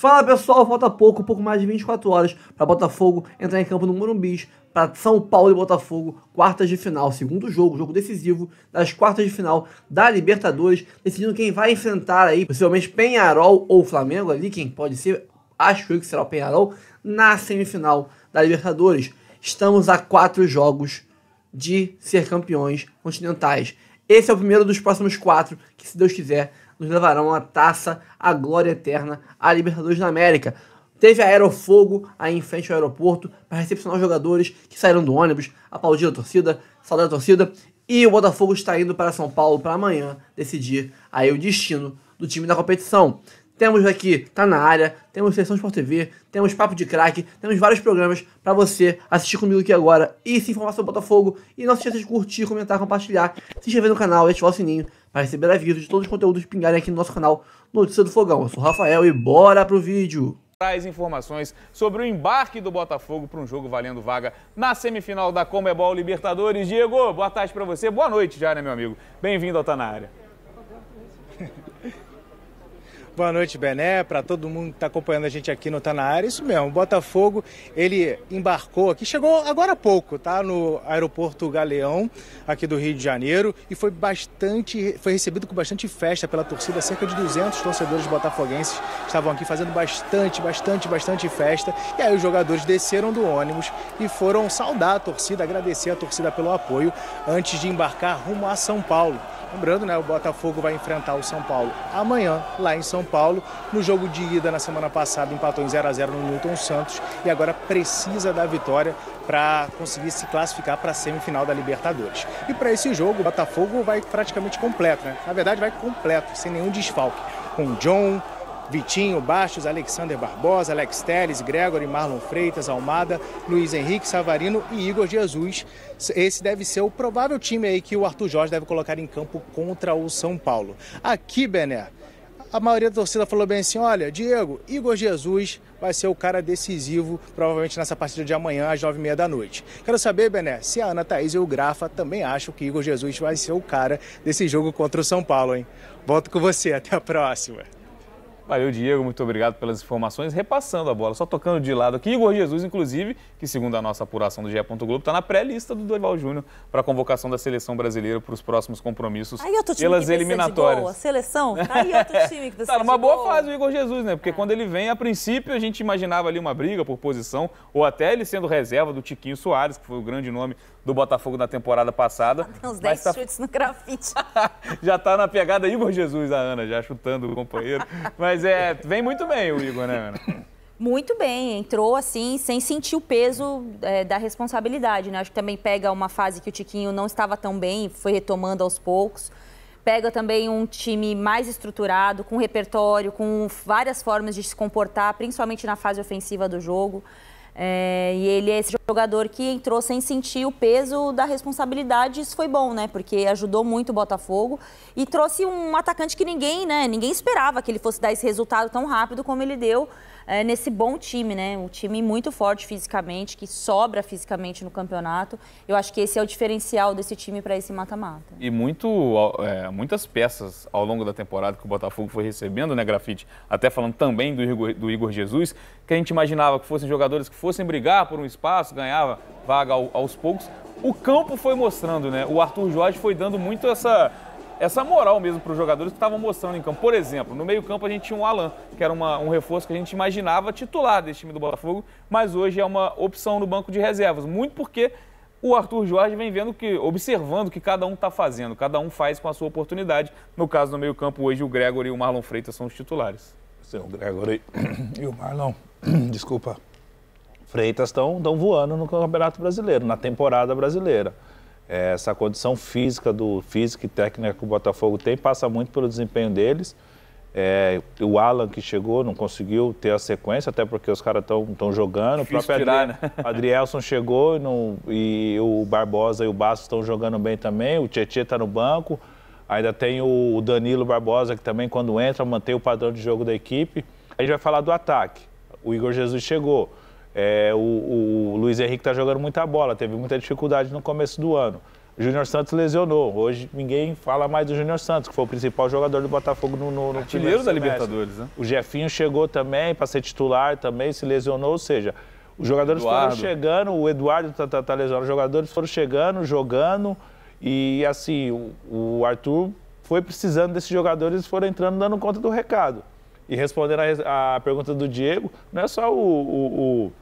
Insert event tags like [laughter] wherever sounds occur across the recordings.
Fala pessoal, falta pouco, pouco mais de 24 horas para Botafogo entrar em campo no Morumbi para São Paulo e Botafogo, quartas de final, segundo jogo, jogo decisivo das quartas de final da Libertadores, decidindo quem vai enfrentar aí, possivelmente Penharol ou Flamengo ali, quem pode ser, acho eu que será o Penharol, na semifinal da Libertadores. Estamos a quatro jogos de ser campeões continentais. Esse é o primeiro dos próximos quatro, que se Deus quiser, nos levarão à taça, à glória eterna, à Libertadores da América. Teve aerofogo aí em frente ao aeroporto para recepcionar os jogadores que saíram do ônibus, aplaudiram a torcida, saudaram a torcida. E o Botafogo está indo para São Paulo para amanhã decidir aí o destino do time da competição. Temos aqui, tá na área, temos Sessão Sport TV, temos Papo de Craque, temos vários programas para você assistir comigo aqui agora e se informar sobre o Botafogo. E não se esqueça de curtir, comentar, compartilhar, se inscrever no canal e ativar o sininho para receber avisos de todos os conteúdos pingarem aqui no nosso canal Notícia do Fogão. Eu sou o Rafael e bora pro vídeo! Traz informações sobre o embarque do Botafogo para um jogo valendo vaga na semifinal da Comebol Libertadores. Diego, boa tarde para você, boa noite já, né, meu amigo? Bem-vindo ao Tá Na Área. Boa noite, Bené, para todo mundo que está acompanhando a gente aqui no Tá Na Área. Isso mesmo, o Botafogo, ele embarcou aqui, chegou agora há pouco, tá? No aeroporto Galeão, aqui do Rio de Janeiro, e foi bastante, foi recebido com bastante festa pela torcida. Cerca de 200 torcedores botafoguenses estavam aqui fazendo bastante, bastante, bastante festa. E aí os jogadores desceram do ônibus e foram saudar a torcida, agradecer a torcida pelo apoio antes de embarcar rumo a São Paulo. Lembrando, né, o Botafogo vai enfrentar o São Paulo amanhã, lá em São Paulo. No jogo de ida na semana passada, empatou em 0 a 0 no Newton Santos e agora precisa da vitória para conseguir se classificar para a semifinal da Libertadores. E para esse jogo, o Botafogo vai praticamente completo, né? Na verdade, vai completo, sem nenhum desfalque. Com John, Vitinho, Bastos, Alexander Barbosa, Alex Teles, Gregory, Marlon Freitas, Almada, Luiz Henrique, Savarino e Igor Jesus. Esse deve ser o provável time aí que o Arthur Jorge deve colocar em campo contra o São Paulo. Aqui, Bené, a maioria da torcida falou bem assim: olha, Diego, Igor Jesus vai ser o cara decisivo, provavelmente nessa partida de amanhã, às nove e meia da noite. Quero saber, Bené, se a Ana Thaís e o Grafa também acham que Igor Jesus vai ser o cara desse jogo contra o São Paulo, hein? Volto com você, até a próxima. Valeu, Diego, muito obrigado pelas informações. Repassando a bola, só tocando de lado aqui, Igor Jesus, inclusive, que segundo a nossa apuração do GE. Globo, está na pré-lista do Dorival Júnior para a convocação da seleção brasileira para os próximos compromissos aí outro time pelas que eliminatórias. De boa. Seleção? Tá aí outro [laughs] time que precisa Tá numa boa, boa, fase o Igor Jesus, né? Porque é. quando ele vem, a princípio, a gente imaginava ali uma briga por posição, ou até ele sendo reserva do Tiquinho Soares, que foi o grande nome do Botafogo na temporada passada. tem tá uns 10 tá... chutes no grafite. [laughs] já está na pegada Igor Jesus, a Ana, já chutando o companheiro. Mas [laughs] Mas é, vem muito bem o Igor, né, Ana? Muito bem, entrou assim, sem sentir o peso é, da responsabilidade, né? Acho que também pega uma fase que o Tiquinho não estava tão bem, foi retomando aos poucos. Pega também um time mais estruturado, com repertório, com várias formas de se comportar, principalmente na fase ofensiva do jogo. É, e ele é esse jogador que entrou sem sentir o peso da responsabilidade. Isso foi bom, né? Porque ajudou muito o Botafogo e trouxe um atacante que ninguém, né? Ninguém esperava que ele fosse dar esse resultado tão rápido como ele deu é, nesse bom time, né? Um time muito forte fisicamente, que sobra fisicamente no campeonato. Eu acho que esse é o diferencial desse time para esse mata-mata. E muito, é, muitas peças ao longo da temporada que o Botafogo foi recebendo, né, Grafite? Até falando também do Igor, do Igor Jesus, que a gente imaginava que fossem jogadores que fossem brigar por um espaço, ganhava vaga ao, aos poucos. O campo foi mostrando, né? O Arthur Jorge foi dando muito essa essa moral mesmo para os jogadores que estavam mostrando em campo. Por exemplo, no meio-campo a gente tinha um Alan, que era uma, um reforço que a gente imaginava titular desse time do Botafogo, mas hoje é uma opção no banco de reservas. Muito porque o Arthur Jorge vem vendo que, observando o que cada um está fazendo, cada um faz com a sua oportunidade. No caso do meio-campo, hoje o Gregory e o Marlon Freitas são os titulares. É o Gregory [clears throat] e o Marlon, [clears throat] desculpa, Freitas estão voando no Campeonato Brasileiro, na temporada brasileira. É, essa condição física do físico e técnica que o Botafogo tem passa muito pelo desempenho deles. É, o Alan que chegou não conseguiu ter a sequência, até porque os caras estão jogando. Difícil o próprio tirar, Adri... né? [laughs] Adrielson chegou e, e, o Barbosa e o Bastos estão jogando bem também. O Tietchan está no banco. Ainda tem o Danilo Barbosa, que também, quando entra, mantém o padrão de jogo da equipe. A gente vai falar do ataque. O Igor Jesus chegou. É, o, o, Luiz Henrique está jogando muita bola, teve muita dificuldade no começo do ano. Júnior Santos lesionou. Hoje ninguém fala mais do Júnior Santos, que foi o principal jogador do Botafogo no, no, no da Libertadores, né? O Jefinho chegou também para ser titular também, se lesionou, ou seja, os jogadores Eduardo. foram chegando, o Eduardo está tá, tá lesionado, os jogadores foram chegando, jogando, e assim, o, o Arthur foi precisando desses jogadores e foram entrando dando conta do recado. E respondendo a, a pergunta do Diego, não é só o, o, o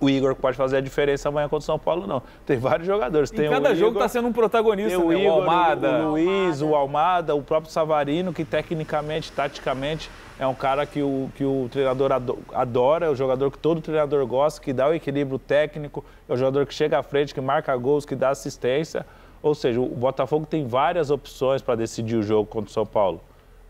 o Igor que pode fazer a diferença amanhã contra o São Paulo, não. Tem vários jogadores. Tem cada Igor, jogo está sendo um protagonista. Tem o, né? Igor, o Almada. O, o Luiz, Almada. o Almada, o próprio Savarino, que tecnicamente, taticamente, é um cara que o, que o treinador adora, é o jogador que todo treinador gosta, que dá o equilíbrio técnico, é o jogador que chega à frente, que marca gols, que dá assistência. Ou seja, o Botafogo tem várias opções para decidir o jogo contra o São Paulo.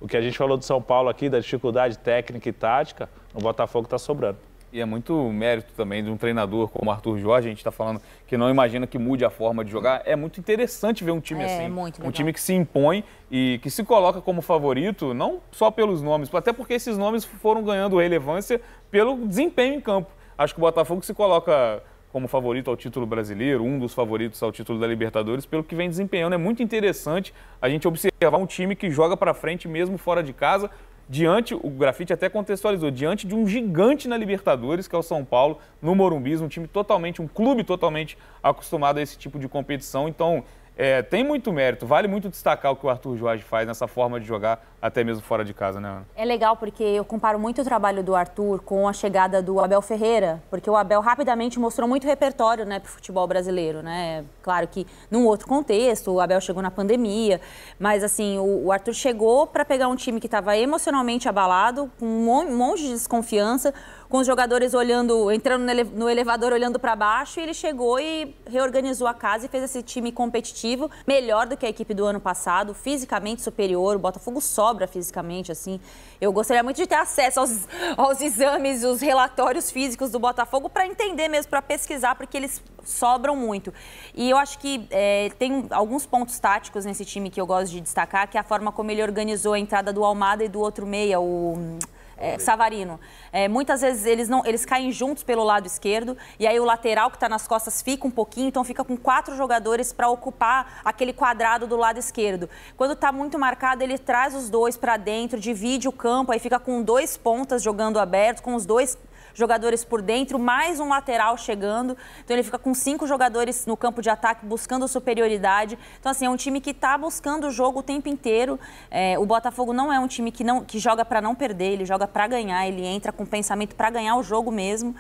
O que a gente falou do São Paulo aqui, da dificuldade técnica e tática, o Botafogo está sobrando. E é muito mérito também de um treinador como Arthur Jorge, a gente está falando que não imagina que mude a forma de jogar. É muito interessante ver um time é, assim. Muito legal. um time que se impõe e que se coloca como favorito, não só pelos nomes, até porque esses nomes foram ganhando relevância pelo desempenho em campo. Acho que o Botafogo se coloca como favorito ao título brasileiro, um dos favoritos ao título da Libertadores, pelo que vem desempenhando. É muito interessante a gente observar um time que joga para frente mesmo fora de casa, diante, o grafite até contextualizou, diante de um gigante na Libertadores, que é o São Paulo, no Morumbi, um time totalmente, um clube totalmente acostumado a esse tipo de competição. Então, é, tem muito mérito, vale muito destacar o que o Arthur Jorge faz nessa forma de jogar até mesmo fora de casa, né, Ana? É legal porque eu comparo muito o trabalho do Arthur com a chegada do Abel Ferreira, porque o Abel rapidamente mostrou muito repertório, né, para o futebol brasileiro, né? Claro que num outro contexto, o Abel chegou na pandemia, mas assim o, o Arthur chegou para pegar um time que estava emocionalmente abalado, com um monte de desconfiança, com os jogadores olhando, entrando no elevador olhando para baixo, e ele chegou e reorganizou a casa e fez esse time competitivo, melhor do que a equipe do ano passado, fisicamente superior, o Botafogo só sobra fisicamente, assim. Eu gostaria muito de ter acesso aos, aos exames, os relatórios físicos do Botafogo para entender mesmo, para pesquisar, porque eles sobram muito. E eu acho que é, tem alguns pontos táticos nesse time que eu gosto de destacar, que é a forma como ele organizou a entrada do Almada e do outro meia, o é, Savarino. É, muitas vezes eles não, eles caem juntos pelo lado esquerdo e aí o lateral que está nas costas fica um pouquinho, então fica com quatro jogadores para ocupar aquele quadrado do lado esquerdo. Quando está muito marcado, ele traz os dois para dentro, divide o campo, aí fica com dois pontas jogando aberto, com os dois jogadores por dentro, mais um lateral chegando. Então ele fica com cinco jogadores no campo de ataque buscando superioridade. Então, assim, é um time que está buscando o jogo o tempo inteiro. É, o Botafogo não é um time que, não, que joga para não perder, ele joga para ganhar, ele entra com pensamento para ganhar o jogo mesmo.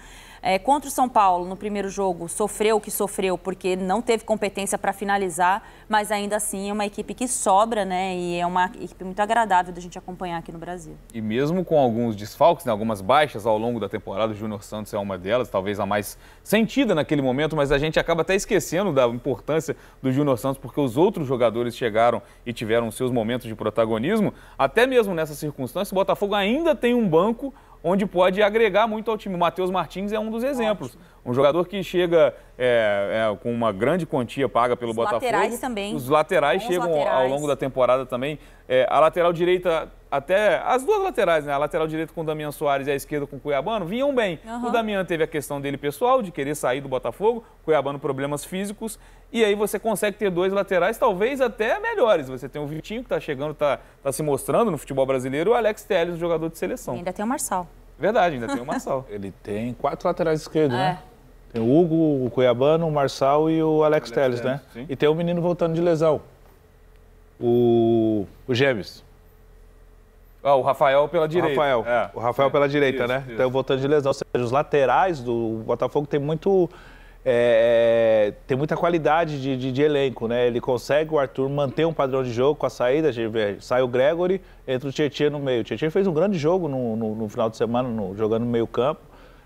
É, contra o São Paulo, no primeiro jogo, sofreu o que sofreu, porque não teve competência para finalizar, mas ainda assim é uma equipe que sobra, né? E é uma equipe muito agradável da gente acompanhar aqui no Brasil. E mesmo com alguns desfalques, né, algumas baixas ao longo da temporada, o Júnior Santos é uma delas, talvez a mais sentida naquele momento, mas a gente acaba até esquecendo da importância do Júnior Santos, porque os outros jogadores chegaram e tiveram seus momentos de protagonismo. Até mesmo nessa circunstância, o Botafogo ainda tem um banco onde pode agregar muito ao time. O Matheus Martins é um dos exemplos. Ótimo. Um jogador que chega é, é, com uma grande quantia paga pelo os Botafogo. Os laterais também. Os laterais Bons chegam laterais. ao longo da temporada também. É, a lateral direita até as duas laterais, né? A lateral direita com o Damian Soares e a esquerda com o Cuiabano, vinham bem. Uhum. O Damian teve a questão dele pessoal, de querer sair do Botafogo, Cuiabano problemas físicos, e aí você consegue ter dois laterais, talvez até melhores. Você tem o Vitinho, que está chegando, está tá se mostrando no futebol brasileiro, e o Alex Telles, jogador de seleção. E ainda tem o Marçal. Verdade, ainda tem o Marçal. [laughs] Ele tem quatro laterais esquerdos, né? é. né? Tem o Hugo, o Cuiabano, o Marçal e o Alex, Alex Telles, né? Sim. E tem o menino voltando de lesão, o, o Gêmeos. Ah, o Rafael pela direita. O Rafael, é. o Rafael pela direita, isso, né? Isso. Então, voltando de lesão. Ou seja, os laterais do Botafogo tem muito... É, é tem muita qualidade de, de, de, elenco, né? Ele consegue, o Arthur, manter um padrão de jogo com a saída. sai o Gregory, entra o Tietchan no meio. O Tietchan fez um grande jogo no, no, no final de semana, no, jogando no meio campo.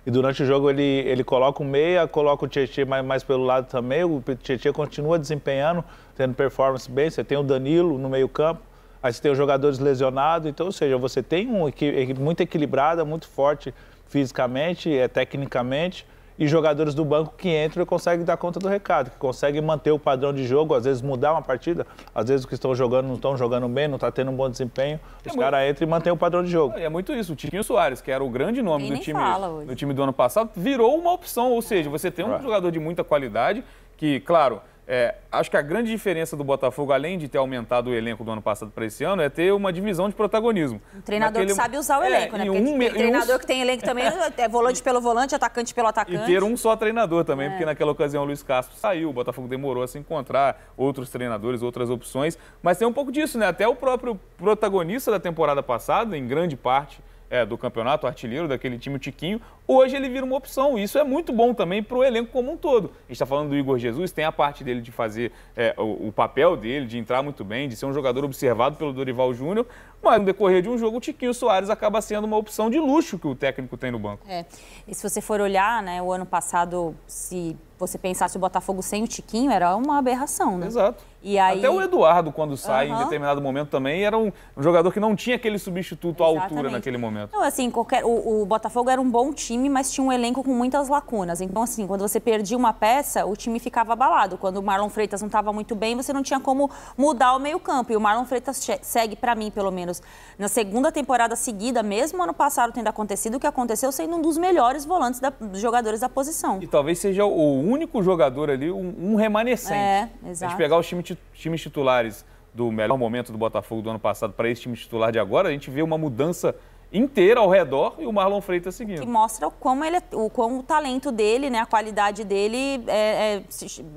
E durante o jogo ele, ele coloca o meia, coloca o Tietchan mais, mais pelo lado também. O Tietchan continua desempenhando, tendo performance bem. Você tem o Danilo no meio campo. Aí você tem os jogadores lesionados, então, ou seja, você tem um equipe muito equilibrada, muito forte fisicamente, é, tecnicamente, e jogadores do banco que entram e conseguem dar conta do recado, que conseguem manter o padrão de jogo, às vezes mudar uma partida, às vezes os que estão jogando não estão jogando bem, não está tendo um bom desempenho, é os muito... caras entram e mantêm o padrão de jogo. É, é muito isso, o Tiquinho Soares, que era o grande nome do time, do time do ano passado, virou uma opção, ou seja, você tem um right. jogador de muita qualidade que, claro, é, acho que a grande diferença do Botafogo, além de ter aumentado o elenco do ano passado para esse ano, é ter uma divisão de protagonismo. Um treinador Naquele... que sabe usar o é, elenco, é, né? Porque um, tem treinador um... que tem elenco também [laughs] é, é volante pelo volante, atacante pelo atacante. E ter um só treinador também, é. porque naquela ocasião o Luiz Castro saiu, o Botafogo demorou a se encontrar, outros treinadores, outras opções. Mas tem um pouco disso, né? Até o próprio protagonista da temporada passada, em grande parte, é, do campeonato, artilheiro daquele time, o Tiquinho, hoje ele vira uma opção. Isso é muito bom também para o elenco como um todo. A gente está falando do Igor Jesus, tem a parte dele de fazer é, o, o, papel dele, de entrar muito bem, de ser um jogador observado pelo Dorival Júnior, mas no decorrer de um jogo, o Tiquinho Soares acaba sendo uma opção de luxo que o técnico tem no banco. É. E se você for olhar, né, o ano passado, se você pensasse o Botafogo sem o Tiquinho, era uma aberração, né? Exato. Aí... Até o Eduardo, quando sai uhum. em determinado momento também, era um, um jogador que não tinha aquele substituto Exatamente. à altura naquele momento. Não, assim, qualquer... o, o Botafogo era um bom time time, mas tinha um elenco com muitas lacunas. Então, assim, quando você perdia uma peça, o time ficava abalado. Quando o Marlon Freitas não estava muito bem, você não tinha como mudar o meio-campo. E o Marlon Freitas segue, para mim, pelo menos, na segunda temporada seguida, mesmo ano passado tendo acontecido o que aconteceu, sendo um dos melhores volantes da, dos jogadores da posição. E talvez seja o único jogador ali, um, um remanescente. É, exato. A gente pegar os time, times titulares do melhor momento do Botafogo do ano passado para esse time titular de agora, a gente vê uma mudança inteira ao redor e o Marlon Freitas seguindo. Que mostra o quão, ele, é, o, quão o talento dele, né, a qualidade dele é, é,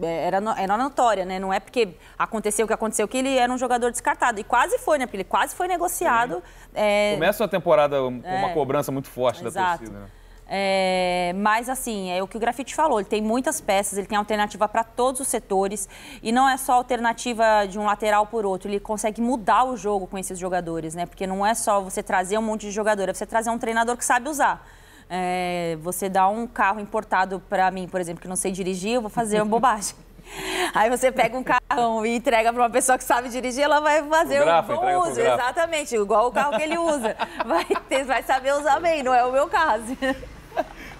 é era, era notória, né? Não é porque aconteceu o que aconteceu que ele era um jogador descartado. E quase foi, né? Porque ele quase foi negociado. É... Começa a temporada com uma é. cobrança muito forte da torcida. Né? É, mas assim, é o que o Grafite falou, ele tem muitas peças, ele tem alternativa para todos os setores e não é só alternativa de um lateral por outro, ele consegue mudar o jogo com esses jogadores, né? Porque não é só você trazer um monte de jogador, é você trazer um treinador que sabe usar. É, você dá um carro importado para mim, por exemplo, que não sei dirigir, eu vou fazer uma bobagem. [laughs] Aí você pega um carrão e entrega para uma pessoa que sabe dirigir, ela vai fazer grafo, um bom uso, exatamente, igual o carro que ele usa. [laughs] Vai, ter, vai saber usar bem, não é o meu caso.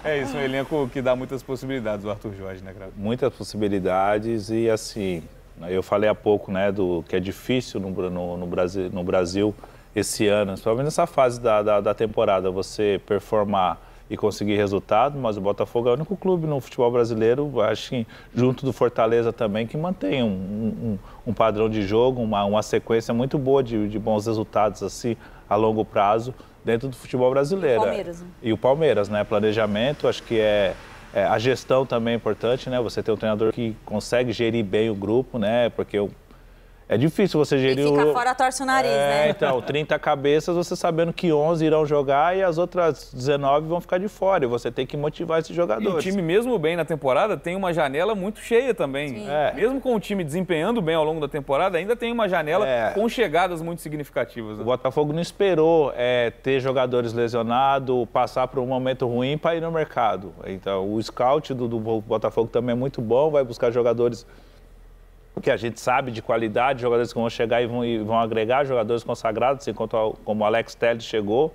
É isso, um elenco que dá muitas possibilidades, o Arthur Jorge, né, Grave? Muitas possibilidades e assim, eu falei há pouco, né, do que é difícil no, no, no Brasil, no Brasil esse ano, principalmente nessa fase da, da, da, temporada, você performar e conseguir resultado, mas o Botafogo é o único clube no futebol brasileiro, acho que junto do Fortaleza também, que mantém um, um, um padrão de jogo, uma, uma sequência muito boa de, de bons resultados assim a longo prazo dentro do futebol brasileiro. E é. o Palmeiras, né? E o Palmeiras, né? Planejamento, acho que é, é, a gestão também é importante, né? Você ter um treinador que consegue gerir bem o grupo, né? Porque o é difícil você gerir. o. fica o... fora, torce o nariz, é, né? Então, 30 [laughs] cabeças, você sabendo que 11 irão jogar e as outras 19 vão ficar de fora. E você tem que motivar esses jogadores. E o time, mesmo bem na temporada, tem uma janela muito cheia também. É. Mesmo com o time desempenhando bem ao longo da temporada, ainda tem uma janela é. com chegadas muito significativas. Né? O Botafogo não esperou é, ter jogadores lesionados, passar por um momento ruim para ir no mercado. Então, o scout do, do Botafogo também é muito bom, vai buscar jogadores que a gente sabe de qualidade, jogadores que vão chegar e vão, e vão agregar, jogadores consagrados, assim como o Alex Telles chegou.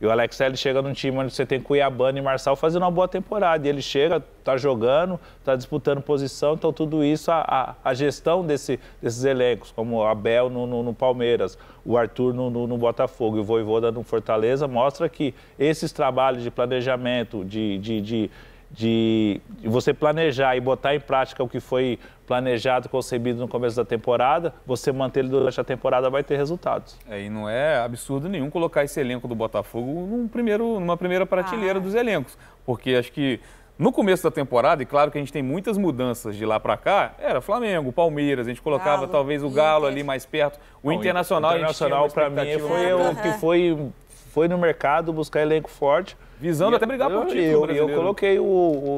E o Alex Telles chega num time onde você tem Cuiabano e Marçal fazendo uma boa temporada. E ele chega, está jogando, está disputando posição, então tudo isso, a, a, a gestão desse, desses elencos, como o Abel no, no, no Palmeiras, o Arthur no, no, Botafogo e o Voivoda no Fortaleza, mostra que esses trabalhos de planejamento, de, de, de de, você planejar e botar em prática o que foi planejado, concebido no começo da temporada, você manter ele durante a temporada vai ter resultados. É, e não é absurdo nenhum colocar esse elenco do Botafogo num primeiro, numa primeira prateleira ah. dos elencos, porque acho que no começo da temporada, e claro que a gente tem muitas mudanças de lá para cá, era Flamengo, Palmeiras, a gente colocava Galo, talvez o Galo Inter. ali mais perto, o Internacional. O Internacional para mim foi o que foi, foi no mercado buscar elenco forte, Visando e até brigar eu, por título eu, brasileiro. eu coloquei o,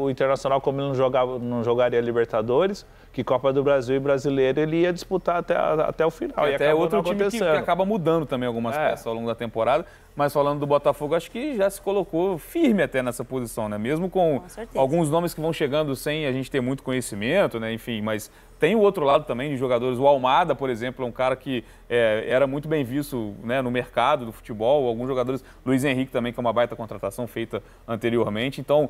o, Internacional, como ele não, jogava, não jogaria Libertadores, que Copa do Brasil e Brasileiro ele ia disputar até, até o final. E até outro time que, que, acaba mudando também algumas é. peças ao longo da temporada. Mas falando do Botafogo, acho que já se colocou firme até nessa posição, né? Mesmo com, com alguns nomes que vão chegando sem a gente ter muito conhecimento, né? Enfim, mas tem o outro lado também de jogadores. O Almada, por exemplo, é um cara que é, era muito bem visto né, no mercado do futebol. Alguns jogadores, Luiz Henrique também, que é uma baita contratação feita anteriormente. Então,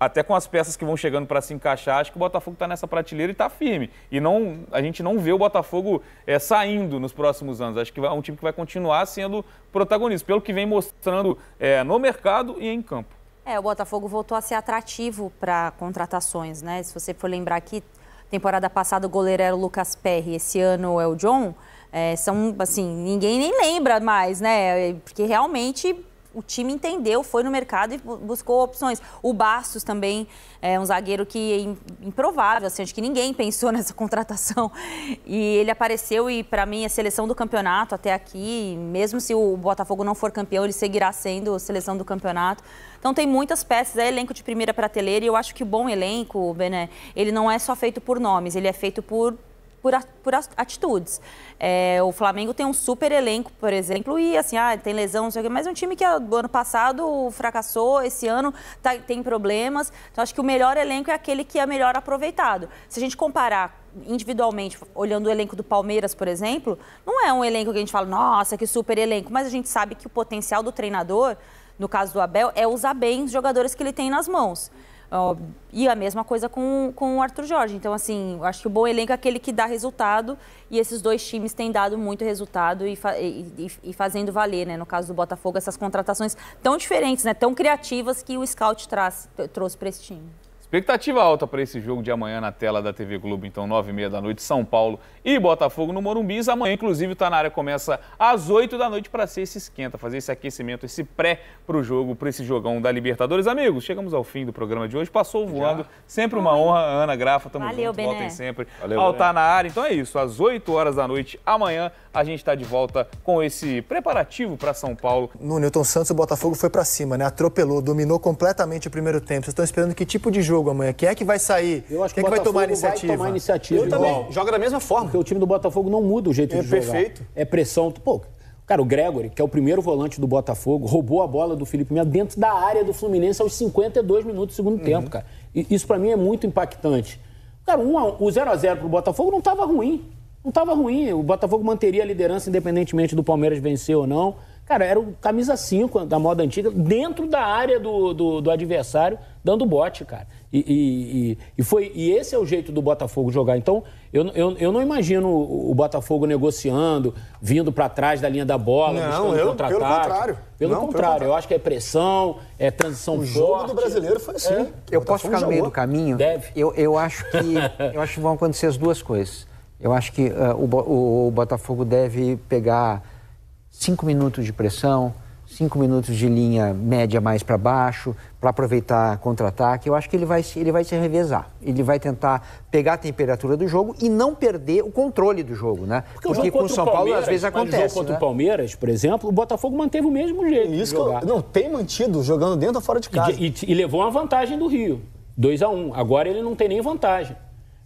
até com as peças que vão chegando para se encaixar, acho que o Botafogo está nessa prateleira e está firme. E não, a gente não vê o Botafogo é, saindo nos próximos anos. Acho que é um time que vai continuar sendo protagonista, pelo que vem mostrando é, no mercado e em campo. É, o Botafogo voltou a ser atrativo para contratações, né? Se você for lembrar aqui, Temporada passada o goleiro era o Lucas Perry, esse ano é o John. É, são, assim, ninguém nem lembra mais, né? É, porque realmente o time entendeu, foi no mercado e buscou opções. O Bastos também é um zagueiro que é improvável, assim, acho que ninguém [laughs] pensou nessa contratação. E ele apareceu e, para mim, é seleção do campeonato até aqui. Mesmo se o Botafogo não for campeão, ele seguirá sendo seleção do campeonato. Então tem muitas peças, é elenco de primeira prateleira e eu acho que o bom elenco, Bené, ele não é só feito por nomes, ele é feito por por, por atitudes. É, o Flamengo tem um super elenco, por exemplo, e assim, ah, tem lesão, não sei o quê, mas é um time que ah, do ano passado fracassou, esse ano tá, tem problemas. Então, acho que o melhor elenco é aquele que é melhor aproveitado. Se a gente comparar individualmente, olhando o elenco do Palmeiras, por exemplo, não é um elenco que a gente fala, nossa, que super elenco, mas a gente sabe que o potencial do treinador, no caso do Abel, é usar bem os jogadores que ele tem nas mãos e a mesma coisa com, com o Arthur Jorge. Então, assim, acho que o bom elenco é aquele que dá resultado e esses dois times têm dado muito resultado e, fa e, e fazendo valer, né? No caso do Botafogo, essas contratações tão diferentes, né? Tão criativas que o Scout traz, trouxe para esse time. Expectativa alta para esse jogo de amanhã na tela da TV Globo, então, 9h30 da noite, São Paulo e Botafogo no Morumbis. Amanhã, inclusive, está na área, começa às 8 da noite para ser esse esquenta, fazer esse aquecimento, esse pré para o jogo, para esse jogão da Libertadores. Amigos, chegamos ao fim do programa de hoje, passou voando, Já. sempre uma honra, Ana Grafa, tamo Valeu, junto, Bené. voltem sempre. Valeu, Altar na área, então é isso, às 8 horas da noite, amanhã, a gente está de volta com esse preparativo para São Paulo. No Newton Santos, o Botafogo foi para cima, né? Atropelou, dominou completamente o primeiro tempo. Vocês estão esperando que tipo de jogo amanhã? Quem é que vai sair? Eu acho Quem que, é que vai tomar iniciativa? Vai tomar iniciativa. Eu também. Joga da mesma forma. Porque o time do Botafogo não muda o jeito é de jogar. É perfeito. É pressão. Pô, Cara, o Gregory, que é o primeiro volante do Botafogo, roubou a bola do Felipe Melo dentro da área do Fluminense aos 52 minutos do segundo uhum. tempo, cara. E isso para mim é muito impactante. Cara, um, o 0x0 pro Botafogo não estava ruim não estava ruim. O Botafogo manteria a liderança independentemente do Palmeiras vencer ou não. Cara, era o camisa 5 da moda antiga, dentro da área do, do, do adversário, dando bote, cara. E, e, e, foi, e esse é o jeito do Botafogo jogar. Então, eu, eu, eu não imagino o Botafogo negociando, vindo para trás da linha da bola, não, eu, Pelo contrário. Pelo, não, contrário. pelo contrário, eu acho que é pressão, é transição o jogo forte. do brasileiro foi assim. É. Eu posso ficar no meio do caminho? Deve. Eu, eu acho que [laughs] eu acho que vão acontecer as duas coisas. Eu acho que uh, o, o, Botafogo deve pegar cinco minutos de pressão, cinco minutos de linha média mais para baixo, para aproveitar contra-ataque. Eu acho que ele vai, ele vai se revezar. Ele vai tentar pegar a temperatura do jogo e não perder o controle do jogo, né? Porque, Porque com o São Paulo às vezes acontece. Jogo contra né? o Palmeiras, por exemplo, o Botafogo manteve o mesmo jeito. É isso eu, não tem mantido jogando dentro ou fora de casa. E, e, e levou uma vantagem do Rio, 2 a 1 um. Agora ele não tem nem vantagem.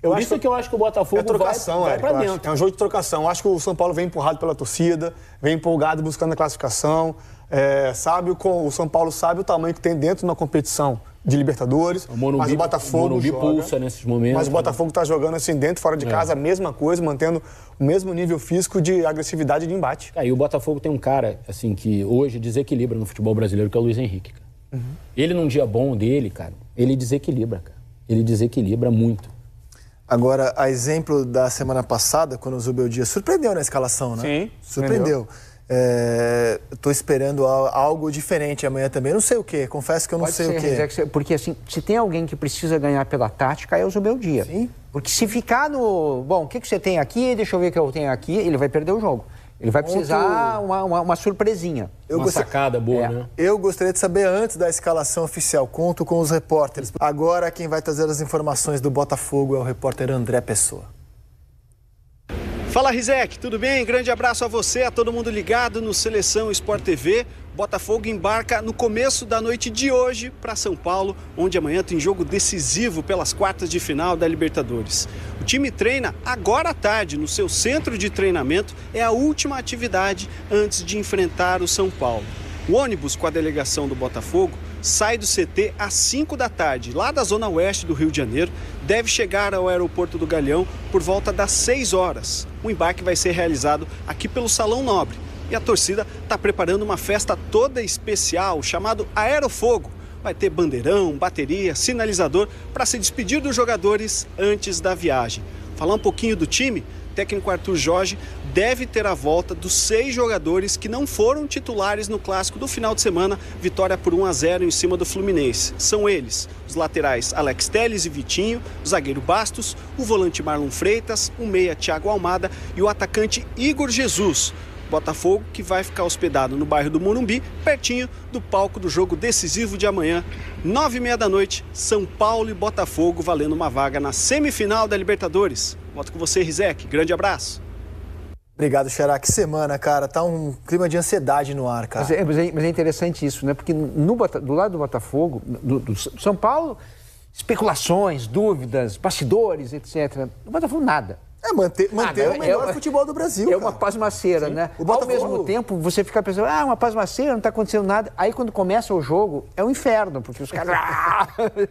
Eu Por acho isso que... que eu acho que o Botafogo é trocação, vai, vai dentro. É um jogo de trocação. Eu acho que o São Paulo vem empurrado pela torcida, vem empolgado buscando a classificação. É, sabe o, o São Paulo sabe o tamanho que tem dentro de uma competição de Libertadores, o Morumbi, mas o Botafogo o joga, pulsa nesses momentos. Mas o né? Botafogo está jogando assim dentro, fora de é. casa, é. a mesma coisa, mantendo o mesmo nível físico de agressividade e de embate. É, e o Botafogo tem um cara assim que hoje desequilibra no futebol brasileiro, que é o Luiz Henrique. Uhum. Ele num dia bom dele, cara, ele desequilibra, cara. Ele desequilibra muito. Agora, a exemplo da semana passada, quando o Zubeldia surpreendeu na escalação, né? Sim. Surpreendeu. Estou é, esperando algo diferente amanhã também. Não sei o que, confesso que eu não Pode sei ser, o que. Porque assim, se tem alguém que precisa ganhar pela tática, é o Zubeldia Sim. Porque se ficar no. Bom, o que, que você tem aqui? Deixa eu ver o que eu tenho aqui, ele vai perder o jogo. Ele vai precisar uma, uma, uma, surpresinha. Eu uma gost... sacada boa, é. né? Eu gostaria de saber antes da escalação oficial. Conto com os repórteres. Agora quem vai trazer as informações do Botafogo é o repórter André Pessoa. Fala Rizek, tudo bem? Grande abraço a você, a todo mundo ligado no Seleção Sport TV. Botafogo embarca no começo da noite de hoje para São Paulo, onde amanhã tem jogo decisivo pelas quartas de final da Libertadores. O time treina agora à tarde no seu centro de treinamento, é a última atividade antes de enfrentar o São Paulo. O ônibus com a delegação do Botafogo sai do CT às 5 da tarde, lá da zona oeste do Rio de Janeiro, deve chegar ao aeroporto do Galeão por volta das 6 horas. O embarque vai ser realizado aqui pelo Salão Nobre e a torcida está preparando uma festa toda especial chamado Aerofogo. Vai ter bandeirão, bateria, sinalizador para se despedir dos jogadores antes da viagem. Falar um pouquinho do time, técnico Arthur Jorge deve ter a volta dos seis jogadores que não foram titulares no clássico do final de semana, vitória por 1 a 0 em cima do Fluminense. São eles os laterais Alex Teles e Vitinho, o zagueiro Bastos, o volante Marlon Freitas, o meia Thiago Almada e o atacante Igor Jesus. Botafogo que vai ficar hospedado no bairro do Morumbi, pertinho do palco do jogo decisivo de amanhã, nove e meia da noite, São Paulo e Botafogo valendo uma vaga na semifinal da Libertadores. Volto com você, Rizek. Grande abraço. Obrigado, Xará. Que semana, cara. Tá um clima de ansiedade no ar, cara. Mas é, mas é, mas é interessante isso, né? Porque no, do lado do Botafogo, do, do São Paulo, especulações, dúvidas, bastidores, etc. No Botafogo, nada. É, manter, manter ah, o é melhor é, futebol do Brasil. É cara. uma pasmaceira, Sim. né? O Botafogo... Ao mesmo tempo, você fica pensando, ah, uma pasmaceira, não está acontecendo nada. Aí quando começa o jogo, é um inferno, porque os caras. [laughs] Ah, [laughs]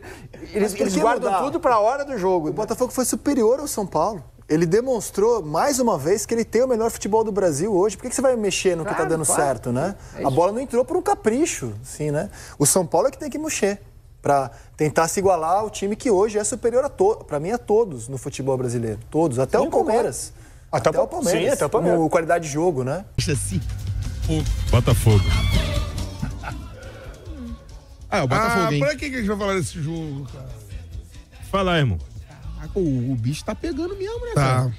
eles, eles guardam mudar? tudo para a hora do jogo. O né? Botafogo foi superior ao São Paulo ele demonstrou mais uma vez que ele tem o melhor futebol do Brasil hoje. Por que, que você vai mexer no tá claro, que está dando claro. certo, né? É a bola não entrou por um capricho, sim, né? O São Paulo é que tem que mexer para tentar se igualar ao time que hoje é superior a todos, para mim a todos no futebol brasileiro, todos, até sim, o Palmeiras. Até, até, o Palmeiras. Sim, até o Palmeiras. Com qualidade de jogo, né? Assim. O Botafogo. ah, é o Botafogo. Ah, pra que a gente vai falar desse jogo, cara? Fala, irmão. O, o bicho tá pegando mesmo, né, tá. cara?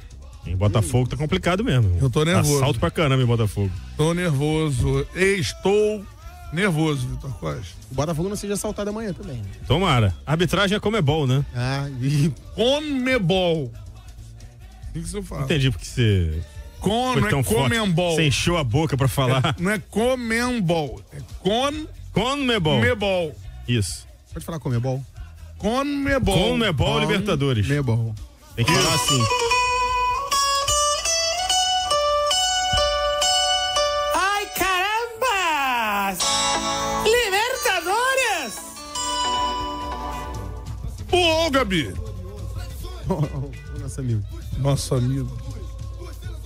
Em Botafogo tá complicado mesmo. Eu tô nervoso. Assalto pra caramba em Botafogo. Tô nervoso. Estou nervoso, Vitor Costa. O Botafogo não seja assaltado amanhã também. Né? Tomara. Arbitragem é Comebol, né? Ah, e Comebol. O que, que você fala? Entendi porque você. Com, foi não é Comembol. Você encheu a boca pra falar. É, não é Comembol. É Con. Conmebol. Mebol. Isso. Pode falar Comebol? Conmebol. Conmebol Con Libertadores. Conmebol. Tem que falar assim. Ai, caramba! Libertadores! Pô, Gabi! [laughs] Nosso amigo. Nosso amigo.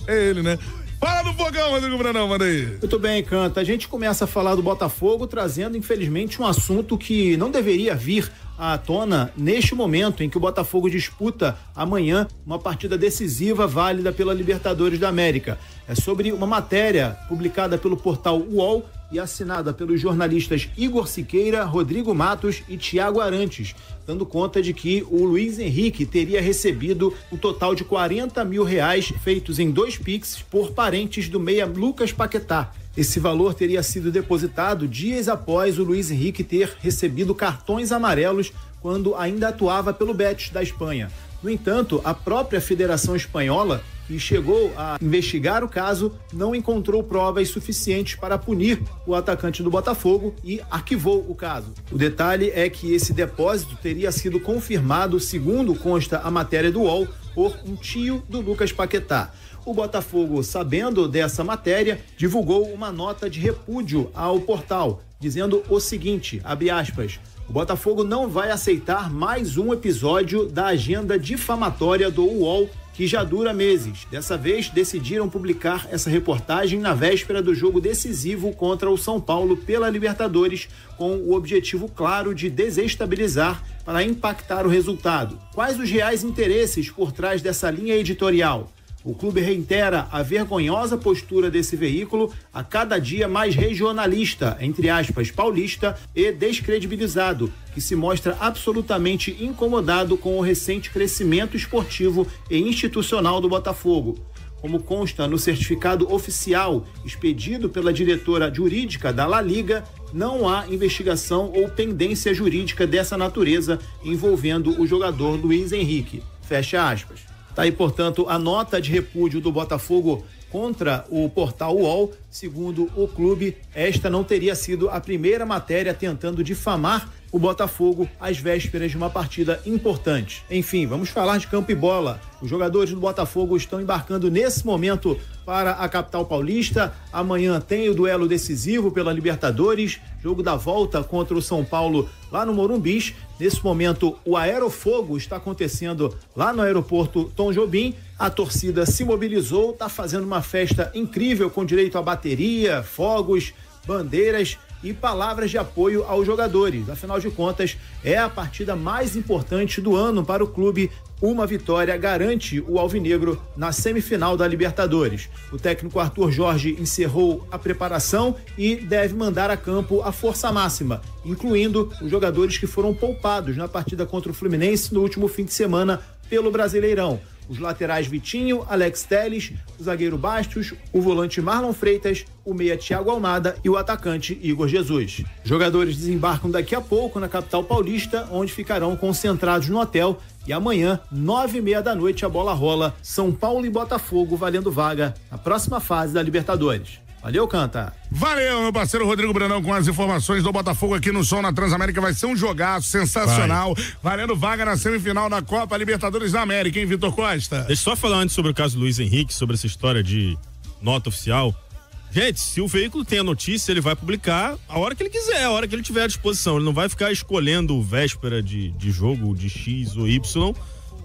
É ele, né? Fala do fogão, Rodrigo Brandão, manda aí. Muito bem, Canta. A gente começa a falar do Botafogo, trazendo, infelizmente, um assunto que não deveria vir à tona neste momento em que o Botafogo disputa amanhã uma partida decisiva válida pela Libertadores da América. É sobre uma matéria publicada pelo portal UOL e assinada pelos jornalistas Igor Siqueira, Rodrigo Matos e Tiago Arantes, dando conta de que o Luiz Henrique teria recebido um total de 40 mil reais feitos em dois Pix por parentes do meia Lucas Paquetá. Esse valor teria sido depositado dias após o Luiz Henrique ter recebido cartões amarelos quando ainda atuava pelo Betis da Espanha. No entanto, a própria Federação Espanhola e chegou a investigar o caso, não encontrou provas suficientes para punir o atacante do Botafogo e arquivou o caso. O detalhe é que esse depósito teria sido confirmado, segundo consta a matéria do UOL, por um tio do Lucas Paquetá. O Botafogo, sabendo dessa matéria, divulgou uma nota de repúdio ao portal, dizendo o seguinte, aspas, o Botafogo não vai aceitar mais um episódio da agenda difamatória do UOL que já dura meses. Dessa vez, decidiram publicar essa reportagem na véspera do jogo decisivo contra o São Paulo pela Libertadores, com o objetivo claro de desestabilizar para impactar o resultado. Quais os reais interesses por trás dessa linha editorial? O clube reitera a vergonhosa postura desse veículo, a cada dia mais regionalista, entre aspas, paulista e descredibilizado, que se mostra absolutamente incomodado com o recente crescimento esportivo e institucional do Botafogo. Como consta no certificado oficial expedido pela diretora jurídica da La Liga, não há investigação ou pendência jurídica dessa natureza envolvendo o jogador Luiz Henrique. Fecha aspas. Está aí, portanto, a nota de repúdio do Botafogo contra o portal UOL. Segundo o clube, esta não teria sido a primeira matéria tentando difamar o Botafogo às vésperas de uma partida importante. Enfim, vamos falar de campo e bola. Os jogadores do Botafogo estão embarcando nesse momento para a capital paulista. Amanhã tem o duelo decisivo pela Libertadores, jogo da volta contra o São Paulo lá no Morumbis. Nesse momento, o Aerofogo está acontecendo lá no aeroporto Tom Jobim. A torcida se mobilizou, está fazendo uma festa incrível com direito a bateria, fogos, bandeiras e palavras de apoio aos jogadores. Afinal de contas, é a partida mais importante do ano para o clube. Uma vitória garante o Alvinegro na semifinal da Libertadores. O técnico Arthur Jorge encerrou a preparação e deve mandar a campo a força máxima, incluindo os jogadores que foram poupados na partida contra o Fluminense no último fim de semana pelo Brasileirão os laterais Vitinho, Alex Teles, o zagueiro Bastos, o volante Marlon Freitas, o meia Thiago Almada e o atacante Igor Jesus. Jogadores desembarcam daqui a pouco na capital paulista, onde ficarão concentrados no hotel e amanhã, nove e meia da noite, a bola rola São Paulo e Botafogo valendo vaga na próxima fase da Libertadores. Valeu, Canta. Valeu, meu parceiro Rodrigo Brandão com as informações do Botafogo aqui no Som na Transamérica. Vai ser um jogaço sensacional, Vai. valendo vaga na semifinal da Copa Libertadores da América, hein, Vitor Costa? Deixa eu só falar antes sobre o caso do Luiz Henrique, sobre essa história de nota oficial. Gente, se o veículo tem a notícia, ele vai publicar a hora que ele quiser, a hora que ele tiver à disposição. Ele não vai ficar escolhendo véspera de, de jogo, de X ou Y.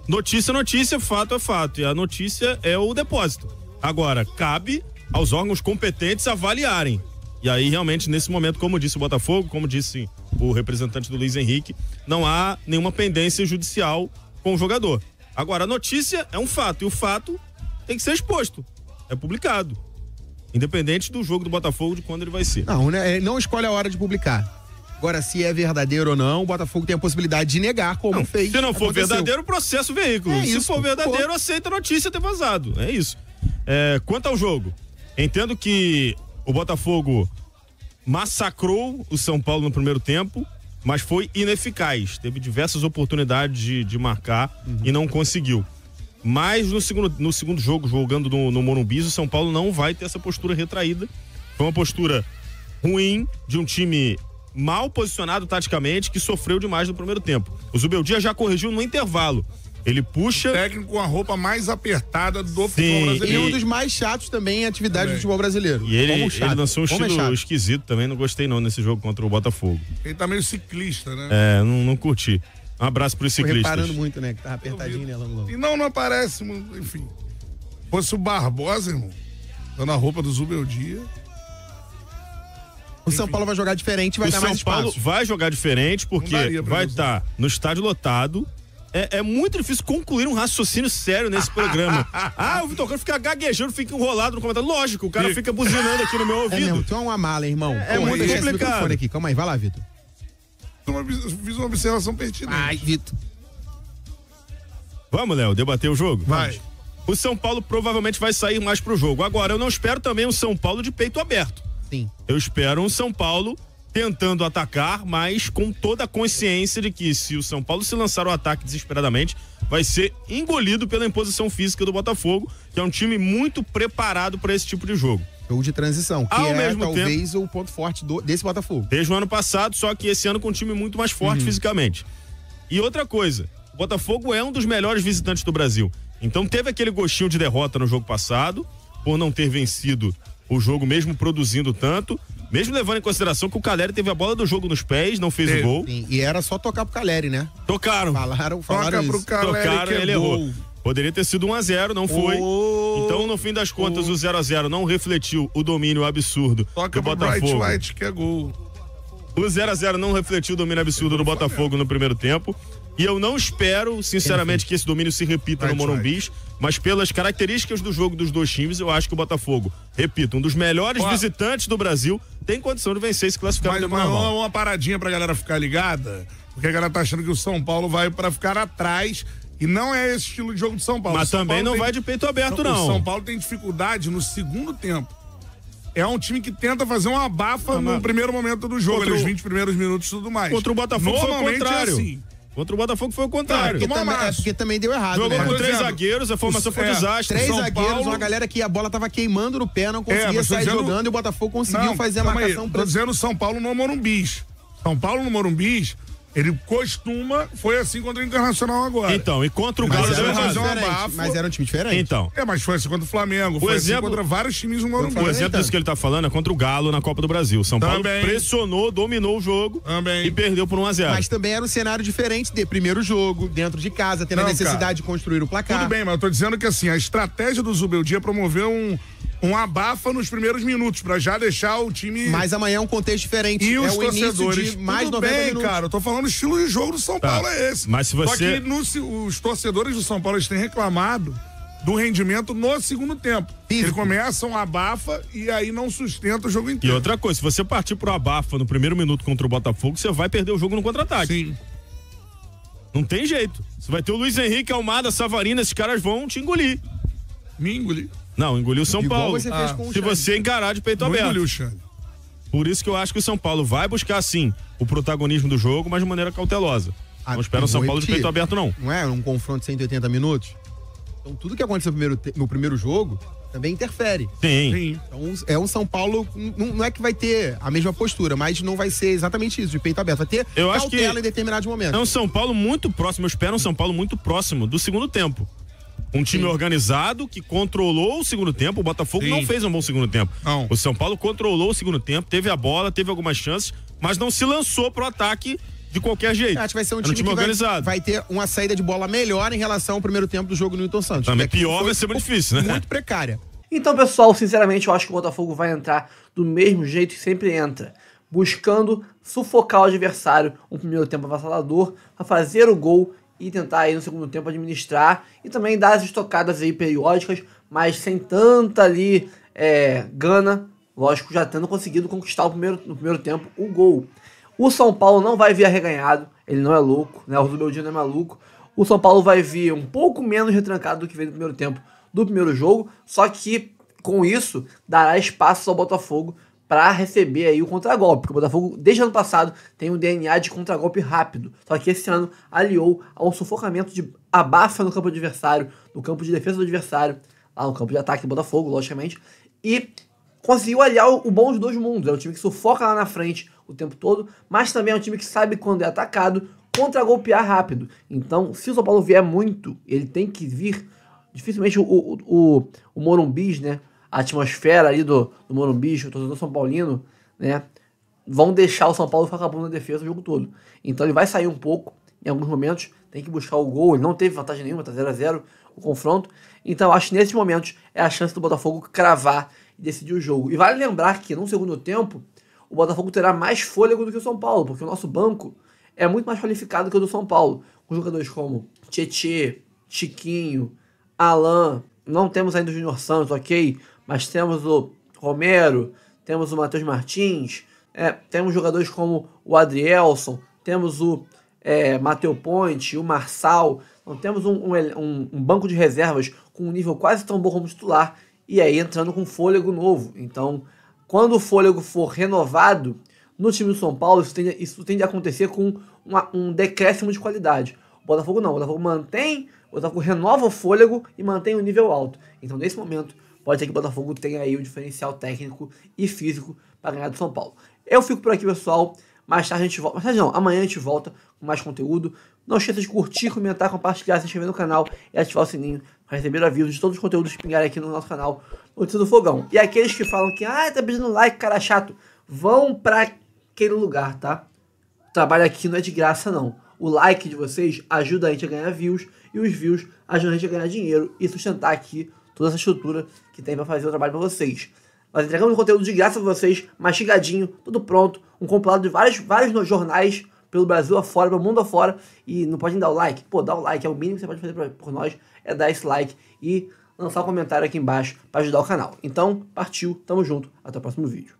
Notícia é notícia, fato é fato. E a notícia é o depósito. Agora, cabe aos órgãos competentes avaliarem. E aí, realmente, nesse momento, como disse o Botafogo, como disse o representante do Luiz Henrique, não há nenhuma pendência judicial com o jogador. Agora, a notícia é um fato, e o fato tem que ser exposto, é publicado. Independente do jogo do Botafogo, de quando ele vai ser. Não, né? É, não escolhe a hora de publicar. Agora, se é verdadeiro ou não, o Botafogo tem a possibilidade de negar, como não, fez. Se não for aconteceu. verdadeiro, processo veículo. É se isso, for verdadeiro, pô. aceita a notícia ter vazado. É isso. É, quanto ao jogo, Entendo que o Botafogo massacrou o São Paulo no primeiro tempo, mas foi ineficaz. Teve diversas oportunidades de, de marcar uhum. e não conseguiu. Mas no segundo, no segundo jogo, jogando no, no Morumbi, o São Paulo não vai ter essa postura retraída. Foi uma postura ruim de um time mal posicionado taticamente que sofreu demais no primeiro tempo. O Zubeldia já corrigiu no intervalo. Ele puxa. O técnico com a roupa mais apertada do Sim, futebol brasileiro. E um dos mais chatos também em atividade também. do futebol brasileiro. E ele, ele lançou um é estilo é esquisito também, não gostei não nesse jogo contra o Botafogo. Ele tá meio ciclista, né? É, não, não curti. Um abraço pros ciclistas. Tô reparando muito, né? Que tava apertadinho, né, Longo? E não, não aparece, enfim. Fosse o Barbosa, irmão, dando a roupa do Zubeldia. O São Paulo vai jogar diferente, vai o dar São mais espaço. Paulo vai jogar diferente porque vai estar tá no estádio lotado, é, é, muito difícil concluir um raciocínio sério nesse programa. [laughs] ah, o Vitor Cano fica gaguejando, fica enrolado no comentário. Lógico, o cara fica buzinando aqui no meu é ouvido. É mesmo, tu é uma mala, irmão. É, é muito complicado. Aqui. Calma aí, vai lá, Vitor. Fiz uma observação pertinente. Ai, Vitor. Vamos, Léo, debater o jogo? Vai. Vamos. O São Paulo provavelmente vai sair mais pro jogo. Agora, eu não espero também um São Paulo de peito aberto. Sim. Eu espero um São Paulo tentando atacar, mas com toda a consciência de que se o São Paulo se lançar o ataque desesperadamente, vai ser engolido pela imposição física do Botafogo, que é um time muito preparado para esse tipo de jogo. Jogo de transição, que Ao é mesmo talvez tempo, o ponto forte do, desse Botafogo. Desde o ano passado, só que esse ano com um time muito mais forte uhum. fisicamente. E outra coisa, o Botafogo é um dos melhores visitantes do Brasil. Então teve aquele gostinho de derrota no jogo passado, por não ter vencido o jogo mesmo produzindo tanto, mesmo levando em consideração que o Caleri teve a bola do jogo nos pés, não fez Sim. o gol. Sim, e era só tocar pro Caleri, né? Tocaram. Falaram, falaram Toca pro Caleri Tocaram, ele gol. errou. Poderia ter sido 1 a 0 não foi. Oh, então, no fim das contas, oh. o 0 a 0 não refletiu o domínio absurdo Toca do Botafogo. Bright White, que é gol. O 0 x 0 não refletiu o domínio absurdo do Botafogo no primeiro tempo. E eu não espero, sinceramente, que esse domínio se repita vai, no Morumbis, vai. mas pelas características do jogo dos dois times, eu acho que o Botafogo, repito, um dos melhores Ó, visitantes do Brasil, tem condição de vencer esse classificado. mas, no Uma paradinha pra galera ficar ligada, porque a galera tá achando que o São Paulo vai para ficar atrás e não é esse estilo de jogo de São Paulo. Mas São também Paulo não tem... vai de peito aberto, não. O São Paulo tem dificuldade no segundo tempo. É um time que tenta fazer uma abafa no primeiro momento do jogo, nos o... 20 primeiros minutos e tudo mais. Contra o Botafogo Normalmente foi o é contrário. É assim. Contra o Botafogo foi o é contrário. Claro, porque, é porque também deu errado. Jogou né? com três zagueiros, a formação foi um é, desastre. Três São zagueiros, Paulo... uma galera que a bola tava queimando no pé, não é, conseguia é, sair dizendo... jogando e o Botafogo conseguiu não, fazer a marcação. Aí, Tô dizendo São Paulo no Morumbis. São Paulo no Morumbis ele costuma, foi assim contra o Internacional agora. Então, e contra o Galo deu errado. Um mas era um time diferente. Então. É, mas foi assim contra o Flamengo, o foi assim exemplo, assim contra vários times no Morumbi. O exemplo disso que ele tá falando é contra o Galo na Copa do Brasil. São também. Paulo pressionou, dominou o jogo também. e perdeu por 1 a 0 Mas também era um cenário diferente de primeiro jogo, dentro de casa, tendo Não, a necessidade cara, de construir o placar. Tudo bem, mas eu tô dizendo que assim, a estratégia do Zubeldia é promoveu um um abafa nos primeiros minutos, para já deixar o time. Mas amanhã é um contexto diferente. E é os torcedores. mais Tudo bem, minutos. cara. Eu tô falando o estilo de jogo do São tá. Paulo é esse. Mas se você. Só que no, os torcedores do São Paulo eles têm reclamado do rendimento no segundo tempo. eles começam um abafa e aí não sustenta o jogo inteiro. E outra coisa, se você partir pro abafa no primeiro minuto contra o Botafogo, você vai perder o jogo no contra-ataque. Sim. Não tem jeito. Você vai ter o Luiz Henrique, Almada, Savarina, esses caras vão te engolir. Me engolir. Não, engoliu o São Igual Paulo. Você ah, se você encarar de peito não aberto. Engoliu o Xande. Por isso que eu acho que o São Paulo vai buscar, sim, o protagonismo do jogo, mas de maneira cautelosa. Ah, não espera o São Paulo repetir. de peito aberto, não. Não é um confronto de 180 minutos? Então, tudo que aconteceu no primeiro, no primeiro jogo também interfere. Sim. sim. Então, é um São Paulo, não, não, é que vai ter a mesma postura, mas não vai ser exatamente isso, de peito aberto. Vai ter eu acho que em determinados momentos. É um São Paulo muito próximo, eu espero um São Paulo muito próximo do segundo tempo. Um time Sim. organizado que controlou o segundo tempo. O Botafogo Sim. não fez um bom segundo tempo. Não. O São Paulo controlou o segundo tempo, teve a bola, teve algumas chances, mas não se lançou pro ataque de qualquer jeito. Acho que vai ser um time, um time organizado. Vai, vai, ter uma saída de bola melhor em relação ao primeiro tempo do jogo do Newton Santos. Também é pior vai ser muito difícil, né? Muito precária. Então, pessoal, sinceramente, eu acho que o Botafogo vai entrar do mesmo jeito que sempre entra, buscando sufocar o adversário, um primeiro tempo avassalador, a fazer o gol e tentar aí no segundo tempo administrar e também dar as estocadas aí periódicas, mas sem tanta ali é, gana, lógico, já tendo conseguido conquistar o primeiro, no primeiro tempo o gol. O São Paulo não vai vir arreganhado, ele não é louco, né? O Rubel não é maluco. O São Paulo vai vir um pouco menos retrancado do que veio no primeiro tempo do primeiro jogo, só que com isso dará espaço ao Botafogo para receber aí o contragolpe, porque o Botafogo desde o ano passado tem um DNA de contragolpe rápido, só que esse ano aliou a um sufocamento de abafa no campo adversário, no campo de defesa do adversário, lá no campo de ataque do Botafogo, logicamente, e conseguiu aliar o bom dos dois mundos, é um time que sufoca lá na frente o tempo todo, mas também é um time que sabe quando é atacado, contragolpear rápido. Então, se o São Paulo vier muito, ele tem que vir. Dificilmente o, o, o, o Morumbis, né? a atmosfera ali do, do Morumbi, o torcedor São Paulino, né? Vão deixar o São Paulo vagabundo na defesa o jogo todo. Então ele vai sair um pouco em alguns momentos, tem que buscar o gol. Ele não teve vantagem nenhuma, tá 0 a 0 o confronto. Então acho que nesses momentos é a chance do Botafogo cravar e decidir o jogo. E vale lembrar que no segundo tempo o Botafogo terá mais fôlego do que o São Paulo, porque o nosso banco é muito mais qualificado que o do São Paulo. Com jogadores como Tietê, Chiquinho, Alain, não temos ainda o Junior Santos, ok? mas temos o Romero, temos o Matheus Martins, é, temos jogadores como o Adrielson, temos o é, Ponte, o Marçal. Então temos um, um, um, banco de reservas com um nível quase tão bom como titular e aí entrando com fôlego novo. Então, quando o fôlego for renovado no time do São Paulo, isso tende, isso tende a acontecer com uma, um decréscimo de qualidade. O Botafogo não, o Botafogo mantém, o Botafogo renova o fôlego e mantém o nível alto. Então, nesse momento, Pode ser que o Botafogo tenha aí um diferencial técnico e físico para ganhar do São Paulo. Eu fico por aqui, pessoal. Mais tarde a gente volta. Mais tarde não, amanhã a gente volta com mais conteúdo. Não esqueça de curtir, comentar, compartilhar, se inscrever no canal e ativar o sininho para receber avisos de todos os conteúdos que pingarem aqui no nosso canal Notícia do Fogão. E aqueles que falam que, ah, tá pedindo like, cara chato, vão para aquele lugar, tá? O trabalho aqui não é de graça, não. O like de vocês ajuda a gente a ganhar views e os views ajudam a gente a ganhar dinheiro e sustentar aqui toda essa estrutura que tem para fazer o trabalho para vocês. Nós entregamos conteúdo de graça para vocês, mastigadinho, tudo pronto, um compilado de vários, vários jornais pelo Brasil afora, pelo mundo afora, e não pode nem dar o like. Pô, dá o like, é o mínimo que você pode fazer por nós, é dar esse like e lançar um comentário aqui embaixo para ajudar o canal. Então, partiu, tamo junto, até o próximo vídeo.